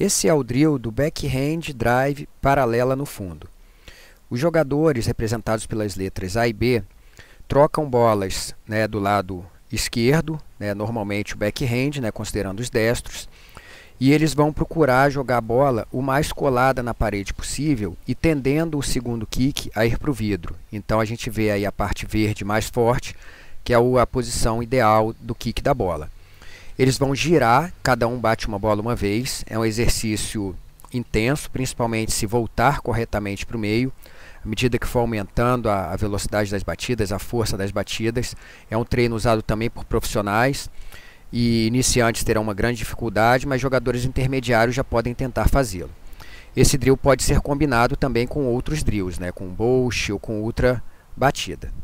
Esse é o drill do backhand drive paralela no fundo. Os jogadores, representados pelas letras A e B, trocam bolas né, do lado esquerdo, né, normalmente o backhand, né, considerando os destros, e eles vão procurar jogar a bola o mais colada na parede possível e tendendo o segundo kick a ir para o vidro. Então a gente vê aí a parte verde mais forte, que é a posição ideal do kick da bola. Eles vão girar, cada um bate uma bola uma vez. É um exercício intenso, principalmente se voltar corretamente para o meio. À medida que for aumentando a, velocidade das batidas, a força das batidas. É um treino usado também por profissionais e iniciantes terão uma grande dificuldade, mas jogadores intermediários já podem tentar fazê-lo. Esse drill pode ser combinado também com outros drills, né, com bolche ou com ultra batida.